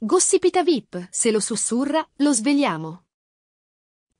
Gossipita VIP, se lo sussurra, lo svegliamo.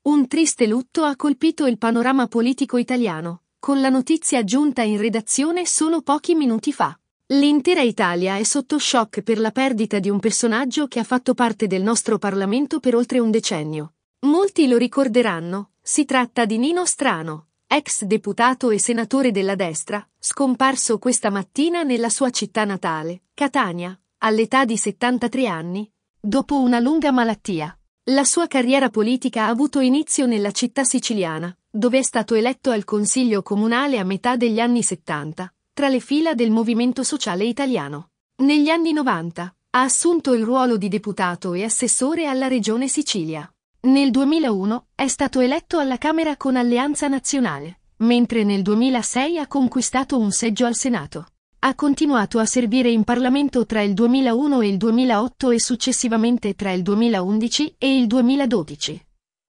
Un triste lutto ha colpito il panorama politico italiano, con la notizia giunta in redazione solo pochi minuti fa. L'intera Italia è sotto shock per la perdita di un personaggio che ha fatto parte del nostro Parlamento per oltre un decennio. Molti lo ricorderanno, si tratta di Nino Strano, ex deputato e senatore della destra, scomparso questa mattina nella sua città natale, Catania all'età di 73 anni, dopo una lunga malattia. La sua carriera politica ha avuto inizio nella città siciliana, dove è stato eletto al Consiglio comunale a metà degli anni 70, tra le fila del Movimento Sociale Italiano. Negli anni 90 ha assunto il ruolo di deputato e assessore alla Regione Sicilia. Nel 2001 è stato eletto alla Camera con Alleanza Nazionale, mentre nel 2006 ha conquistato un seggio al Senato. Ha continuato a servire in Parlamento tra il 2001 e il 2008 e successivamente tra il 2011 e il 2012.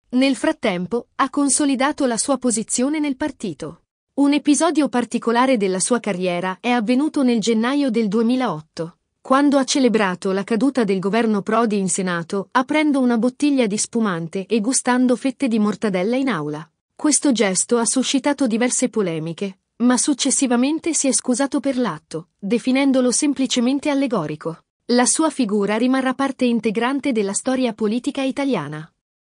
Nel frattempo, ha consolidato la sua posizione nel partito. Un episodio particolare della sua carriera è avvenuto nel gennaio del 2008, quando ha celebrato la caduta del governo Prodi in Senato aprendo una bottiglia di spumante e gustando fette di mortadella in aula. Questo gesto ha suscitato diverse polemiche, ma successivamente si è scusato per l'atto, definendolo semplicemente allegorico. La sua figura rimarrà parte integrante della storia politica italiana.